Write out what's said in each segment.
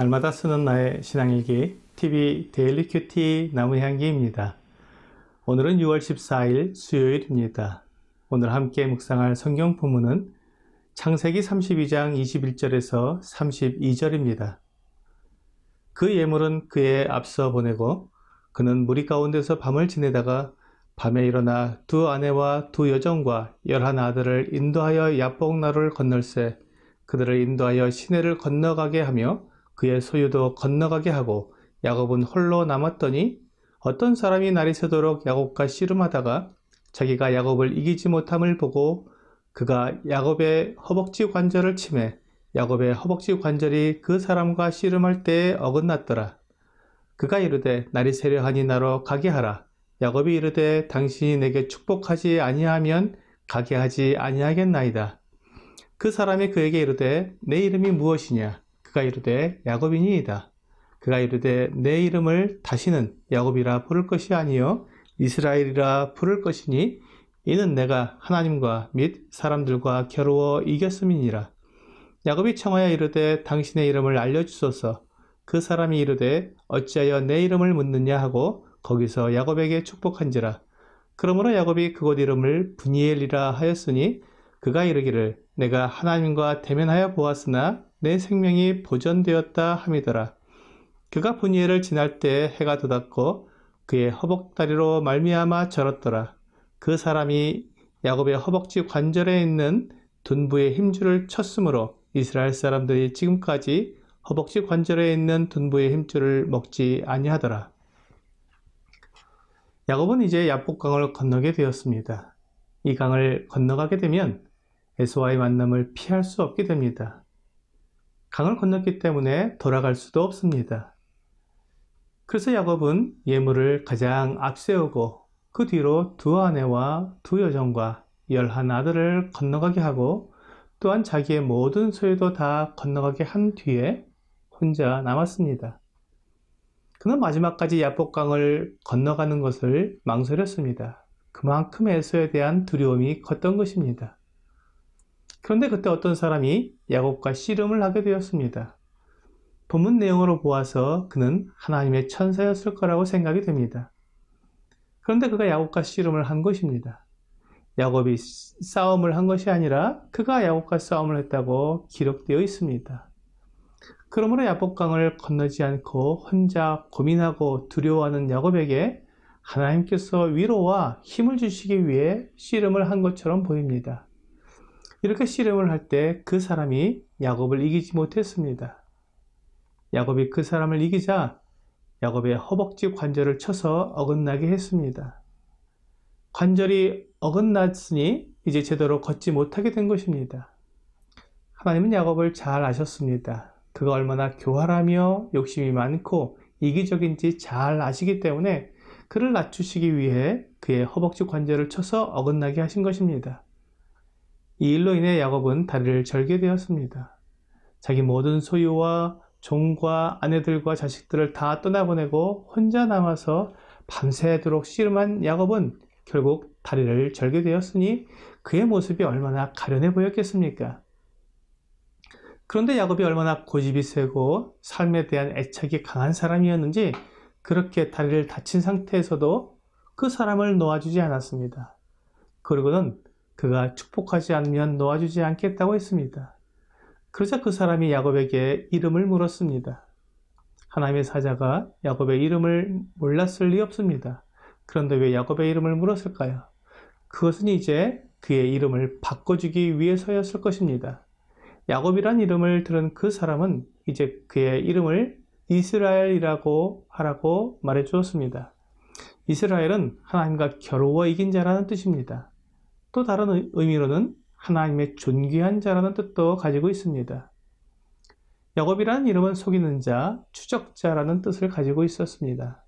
날마다 쓰는 나의 신앙일기 TV 데일리 큐티 나무향기입니다. 오늘은 6월 14일 수요일입니다. 오늘 함께 묵상할 성경 부문은 창세기 32장 21절에서 32절입니다. 그 예물은 그의 앞서 보내고 그는 무리 가운데서 밤을 지내다가 밤에 일어나 두 아내와 두 여정과 열한 아들을 인도하여 야복나루를 건널세 그들을 인도하여 시내를 건너가게 하며 그의 소유도 건너가게 하고 야곱은 홀로 남았더니 어떤 사람이 날이 새도록 야곱과 씨름하다가 자기가 야곱을 이기지 못함을 보고 그가 야곱의 허벅지 관절을 침해 야곱의 허벅지 관절이 그 사람과 씨름할 때에 어긋났더라. 그가 이르되 날이 새려하니 나로 가게 하라. 야곱이 이르되 당신이 내게 축복하지 아니하면 가게 하지 아니하겠나이다. 그 사람이 그에게 이르되 내 이름이 무엇이냐? 그가 이르되 야곱이니이다. 그가 이르되 내 이름을 다시는 야곱이라 부를 것이 아니요 이스라엘이라 부를 것이니 이는 내가 하나님과 및 사람들과 겨루어 이겼음이니라. 야곱이 청하여 이르되 당신의 이름을 알려주소서. 그 사람이 이르되 어찌하여 내 이름을 묻느냐 하고 거기서 야곱에게 축복한지라. 그러므로 야곱이 그곳 이름을 분이엘이라 하였으니 그가 이르기를 내가 하나님과 대면하여 보았으나 내 생명이 보전되었다 함이더라. 그가 분이해를 지날 때 해가 돋았고 그의 허벅다리로 말미암아 절었더라. 그 사람이 야곱의 허벅지 관절에 있는 둔부의 힘줄을 쳤으므로 이스라엘 사람들이 지금까지 허벅지 관절에 있는 둔부의 힘줄을 먹지 아니하더라. 야곱은 이제 야복강을 건너게 되었습니다. 이 강을 건너가게 되면 에서와의 만남을 피할 수 없게 됩니다. 강을 건넜기 때문에 돌아갈 수도 없습니다. 그래서 야곱은 예물을 가장 앞세우고 그 뒤로 두 아내와 두 여정과 열한 아들을 건너가게 하고 또한 자기의 모든 소유도 다 건너가게 한 뒤에 혼자 남았습니다. 그는 마지막까지 야복강을 건너가는 것을 망설였습니다. 그만큼 애소에 대한 두려움이 컸던 것입니다. 그런데 그때 어떤 사람이 야곱과 씨름을 하게 되었습니다. 본문 내용으로 보아서 그는 하나님의 천사였을 거라고 생각이 됩니다. 그런데 그가 야곱과 씨름을 한 것입니다. 야곱이 싸움을 한 것이 아니라 그가 야곱과 싸움을 했다고 기록되어 있습니다. 그러므로 야복강을 건너지 않고 혼자 고민하고 두려워하는 야곱에게 하나님께서 위로와 힘을 주시기 위해 씨름을 한 것처럼 보입니다. 이렇게 씨름을 할 때 그 사람이 야곱을 이기지 못했습니다. 야곱이 그 사람을 이기자 야곱의 허벅지 관절을 쳐서 어긋나게 했습니다. 관절이 어긋났으니 이제 제대로 걷지 못하게 된 것입니다. 하나님은 야곱을 잘 아셨습니다. 그가 얼마나 교활하며 욕심이 많고 이기적인지 잘 아시기 때문에 그를 낮추시기 위해 그의 허벅지 관절을 쳐서 어긋나게 하신 것입니다. 이 일로 인해 야곱은 다리를 절게되었습니다 자기 모든 소유와 종과 아내들과 자식들을 다 떠나보내고 혼자 남아서 밤새도록 씨름한 야곱은 결국 다리를 절게되었으니 그의 모습이 얼마나 가련해 보였겠습니까? 그런데 야곱이 얼마나 고집이 세고 삶에 대한 애착이 강한 사람이었는지 그렇게 다리를 다친 상태에서도 그 사람을 놓아주지 않았습니다. 그리고는 그가 축복하지 않으면 놓아주지 않겠다고 했습니다. 그러자 그 사람이 야곱에게 이름을 물었습니다. 하나님의 사자가 야곱의 이름을 몰랐을 리 없습니다. 그런데 왜 야곱의 이름을 물었을까요? 그것은 이제 그의 이름을 바꿔주기 위해서였을 것입니다. 야곱이란 이름을 들은 그 사람은 이제 그의 이름을 이스라엘이라고 하라고 말해 주었습니다. 이스라엘은 하나님과 겨루어 이긴 자라는 뜻입니다. 또 다른 의미로는 하나님의 존귀한 자라는 뜻도 가지고 있습니다. 야곱이라는 이름은 속이는 자, 추적자라는 뜻을 가지고 있었습니다.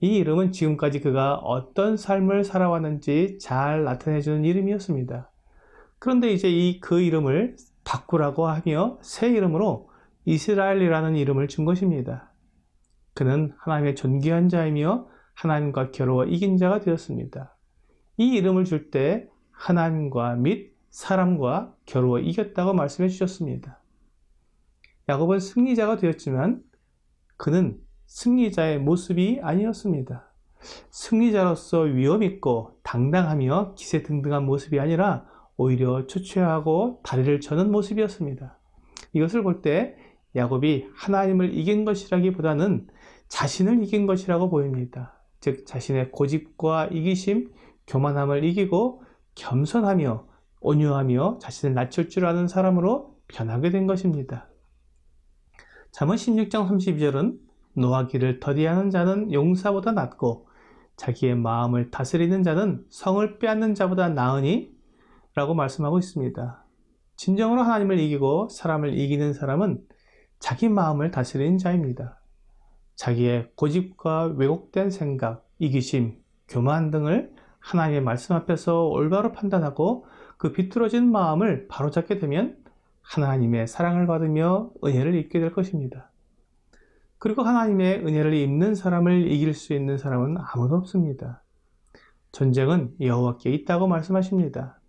이 이름은 지금까지 그가 어떤 삶을 살아왔는지 잘 나타내주는 이름이었습니다. 그런데 이제 이 그 이름을 바꾸라고 하며 새 이름으로 이스라엘이라는 이름을 준 것입니다. 그는 하나님의 존귀한 자이며 하나님과 겨루어 이긴 자가 되었습니다. 이 이름을 줄때 하나님과 및 사람과 겨루어 이겼다고 말씀해 주셨습니다. 야곱은 승리자가 되었지만 그는 승리자의 모습이 아니었습니다. 승리자로서 위험있고 당당하며 기세 등등한 모습이 아니라 오히려 초췌하고 다리를 저는 모습이었습니다. 이것을 볼 때 야곱이 하나님을 이긴 것이라기보다는 자신을 이긴 것이라고 보입니다. 즉 자신의 고집과 이기심, 교만함을 이기고 겸손하며 온유하며 자신을 낮출 줄 아는 사람으로 변하게 된 것입니다. 잠언 16장 32절은 노하기를 더디하는 자는 용사보다 낫고 자기의 마음을 다스리는 자는 성을 빼앗는 자보다 나으니 라고 말씀하고 있습니다. 진정으로 하나님을 이기고 사람을 이기는 사람은 자기 마음을 다스리는 자입니다. 자기의 고집과 왜곡된 생각, 이기심, 교만 등을 하나님의 말씀 앞에서 올바로 판단하고 그 비뚤어진 마음을 바로잡게 되면 하나님의 사랑을 받으며 은혜를 입게 될 것입니다. 그리고 하나님의 은혜를 입는 사람을 이길 수 있는 사람은 아무도 없습니다. 전쟁은 여호와께 있다고 말씀하십니다.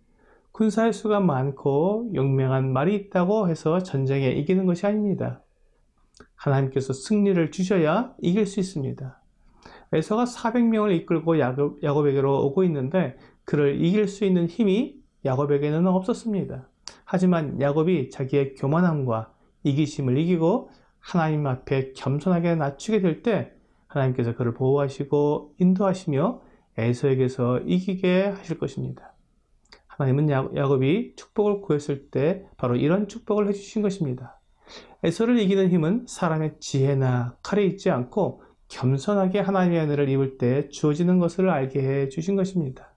군사의 수가 많고 용맹한 말이 있다고 해서 전쟁에 이기는 것이 아닙니다. 하나님께서 승리를 주셔야 이길 수 있습니다. 에서가 400명을 이끌고 야곱, 야곱에게로 오고 있는데 그를 이길 수 있는 힘이 야곱에게는 없었습니다. 하지만 야곱이 자기의 교만함과 이기심을 이기고 하나님 앞에 겸손하게 낮추게 될 때 하나님께서 그를 보호하시고 인도하시며 에서에게서 이기게 하실 것입니다. 하나님은 야곱이 축복을 구했을 때 바로 이런 축복을 해주신 것입니다. 에서를 이기는 힘은 사람의 지혜나 칼에 있지 않고 겸손하게 하나님의 은혜를 입을 때 주어지는 것을 알게 해 주신 것입니다.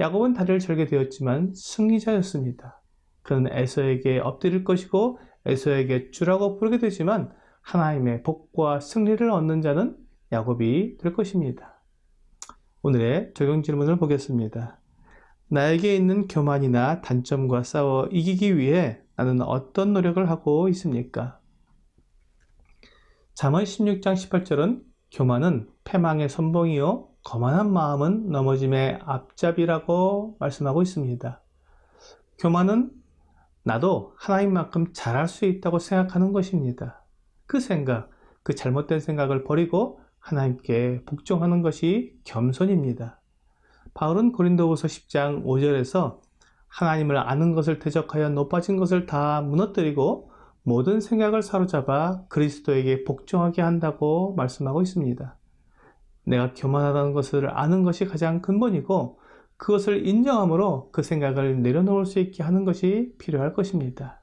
야곱은 다리를 절게 되었지만 승리자였습니다. 그는 에서에게 엎드릴 것이고 에서에게 주라고 부르게 되지만 하나님의 복과 승리를 얻는 자는 야곱이 될 것입니다. 오늘의 적용 질문을 보겠습니다. 나에게 있는 교만이나 단점과 싸워 이기기 위해 나는 어떤 노력을 하고 있습니까? 잠언 16장 18절은 교만은 패망의 선봉이요 거만한 마음은 넘어짐의 앞잡이라고 말씀하고 있습니다. 교만은 나도 하나님만큼 잘할 수 있다고 생각하는 것입니다. 그 생각, 그 잘못된 생각을 버리고 하나님께 복종하는 것이 겸손입니다. 바울은 고린도후서 10장 5절에서 하나님을 아는 것을 대적하여 높아진 것을 다 무너뜨리고 모든 생각을 사로잡아 그리스도에게 복종하게 한다고 말씀하고 있습니다. 내가 교만하다는 것을 아는 것이 가장 근본이고 그것을 인정함으로 그 생각을 내려놓을 수 있게 하는 것이 필요할 것입니다.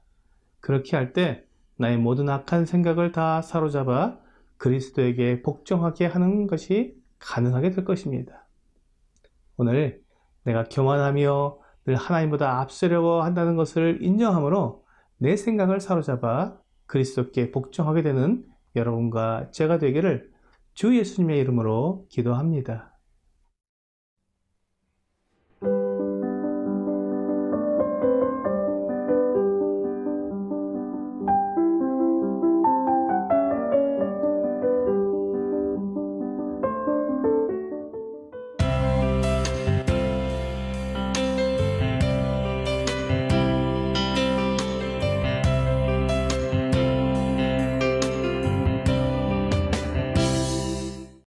그렇게 할 때 나의 모든 악한 생각을 다 사로잡아 그리스도에게 복종하게 하는 것이 가능하게 될 것입니다. 오늘 내가 교만하며 늘 하나님보다 앞서려고 한다는 것을 인정함으로 내 생각을 사로잡아 그리스도께 복종하게 되는 여러분과 제가 되기를 주 예수님의 이름으로 기도합니다.